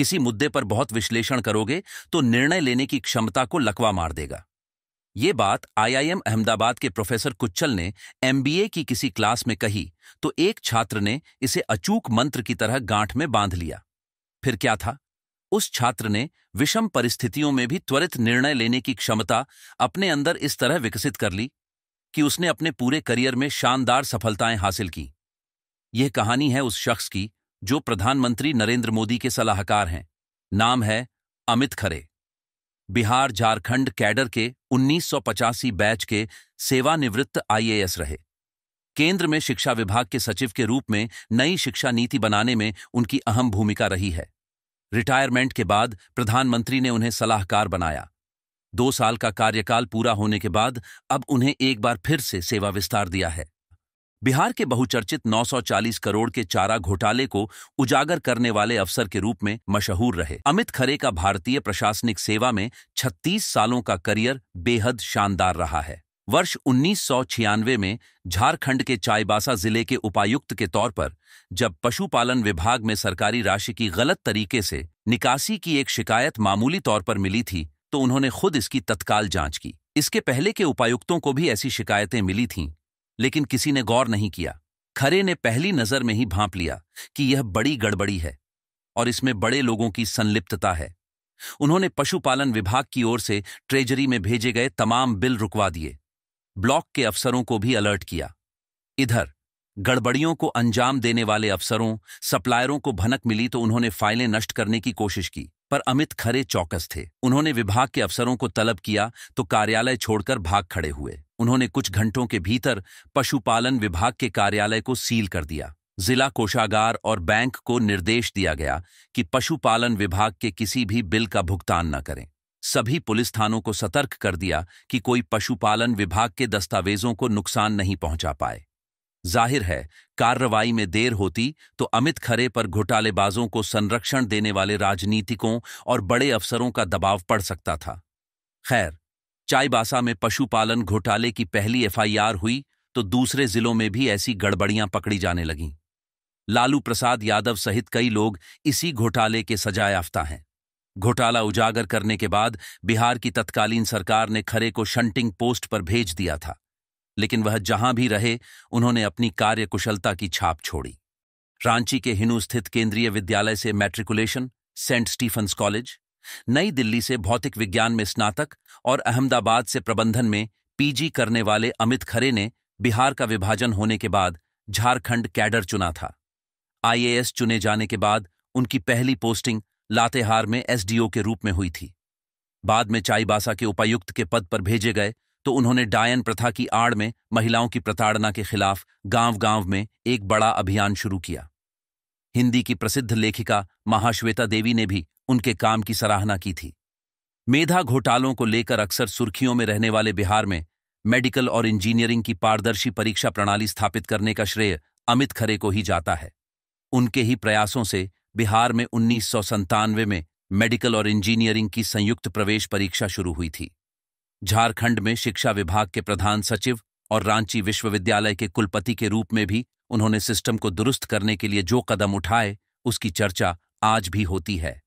किसी मुद्दे पर बहुत विश्लेषण करोगे तो निर्णय लेने की क्षमता को लकवा मार देगा ये बात आईआईएम अहमदाबाद के प्रोफेसर कुच्चल ने एमबीए की किसी क्लास में कही तो एक छात्र ने इसे अचूक मंत्र की तरह गांठ में बांध लिया फिर क्या था उस छात्र ने विषम परिस्थितियों में भी त्वरित निर्णय लेने की क्षमता अपने अंदर इस तरह विकसित कर ली कि उसने अपने पूरे करियर में शानदार सफलताएं हासिल की यह कहानी है उस शख्स की जो प्रधानमंत्री नरेंद्र मोदी के सलाहकार हैं नाम है अमित खरे बिहार झारखंड कैडर के उन्नीस बैच के सेवानिवृत्त आईएएस रहे केंद्र में शिक्षा विभाग के सचिव के रूप में नई शिक्षा नीति बनाने में उनकी अहम भूमिका रही है रिटायरमेंट के बाद प्रधानमंत्री ने उन्हें सलाहकार बनाया दो साल का कार्यकाल पूरा होने के बाद अब उन्हें एक बार फिर से सेवा विस्तार दिया है बिहार के बहुचर्चित 940 करोड़ के चारा घोटाले को उजागर करने वाले अफसर के रूप में मशहूर रहे अमित खरे का भारतीय प्रशासनिक सेवा में 36 सालों का करियर बेहद शानदार रहा है वर्ष उन्नीस में झारखंड के चाईबासा जिले के उपायुक्त के तौर पर जब पशुपालन विभाग में सरकारी राशि की गलत तरीके से निकासी की एक शिकायत मामूली तौर पर मिली थी तो उन्होंने खुद इसकी तत्काल जांच की इसके पहले के उपायुक्तों को भी ऐसी शिकायतें मिली थीं लेकिन किसी ने गौर नहीं किया खरे ने पहली नजर में ही भांप लिया कि यह बड़ी गड़बड़ी है और इसमें बड़े लोगों की संलिप्तता है उन्होंने पशुपालन विभाग की ओर से ट्रेजरी में भेजे गए तमाम बिल रुकवा दिए ब्लॉक के अफसरों को भी अलर्ट किया इधर गड़बड़ियों को अंजाम देने वाले अफसरों सप्लायरों को भनक मिली तो उन्होंने फाइलें नष्ट करने की कोशिश की पर अमित खरे चौकस थे उन्होंने विभाग के अफसरों को तलब किया तो कार्यालय छोड़कर भाग खड़े हुए उन्होंने कुछ घंटों के भीतर पशुपालन विभाग के कार्यालय को सील कर दिया जिला कोषागार और बैंक को निर्देश दिया गया कि पशुपालन विभाग के किसी भी बिल का भुगतान न करें सभी पुलिस थानों को सतर्क कर दिया कि कोई पशुपालन विभाग के दस्तावेजों को नुकसान नहीं पहुंचा पाए जाहिर है कार्रवाई में देर होती तो अमित खरे पर घोटालेबाजों को संरक्षण देने वाले राजनीतिकों और बड़े अफसरों का दबाव पड़ सकता था खैर चाईबासा में पशुपालन घोटाले की पहली एफआईआर हुई तो दूसरे जिलों में भी ऐसी गड़बड़ियां पकड़ी जाने लगीं लालू प्रसाद यादव सहित कई लोग इसी घोटाले के सजायाफ्ता हैं घोटाला उजागर करने के बाद बिहार की तत्कालीन सरकार ने खरे को शंटिंग पोस्ट पर भेज दिया था लेकिन वह जहां भी रहे उन्होंने अपनी कार्यकुशलता की छाप छोड़ी रांची के हिनू स्थित केंद्रीय विद्यालय से मैट्रिकुलेशन सेंट स्टीफन्स कॉलेज नई दिल्ली से भौतिक विज्ञान में स्नातक और अहमदाबाद से प्रबंधन में पीजी करने वाले अमित खरे ने बिहार का विभाजन होने के बाद झारखंड कैडर चुना था आईएएस चुने जाने के बाद उनकी पहली पोस्टिंग लातेहार में एसडीओ के रूप में हुई थी बाद में चाईबासा के उपायुक्त के पद पर भेजे गए तो उन्होंने डायन प्रथा की आड़ में महिलाओं की प्रताड़ना के खिलाफ गांव गांव में एक बड़ा अभियान शुरू किया हिंदी की प्रसिद्ध लेखिका महाश्वेता देवी ने भी उनके काम की सराहना की थी मेधा घोटालों को लेकर अक्सर सुर्खियों में रहने वाले बिहार में मेडिकल और इंजीनियरिंग की पारदर्शी परीक्षा प्रणाली स्थापित करने का श्रेय अमित खरे को ही जाता है उनके ही प्रयासों से बिहार में उन्नीस में मेडिकल और इंजीनियरिंग की संयुक्त प्रवेश परीक्षा शुरू हुई थी झारखंड में शिक्षा विभाग के प्रधान सचिव और रांची विश्वविद्यालय के कुलपति के रूप में भी उन्होंने सिस्टम को दुरुस्त करने के लिए जो कदम उठाए उसकी चर्चा आज भी होती है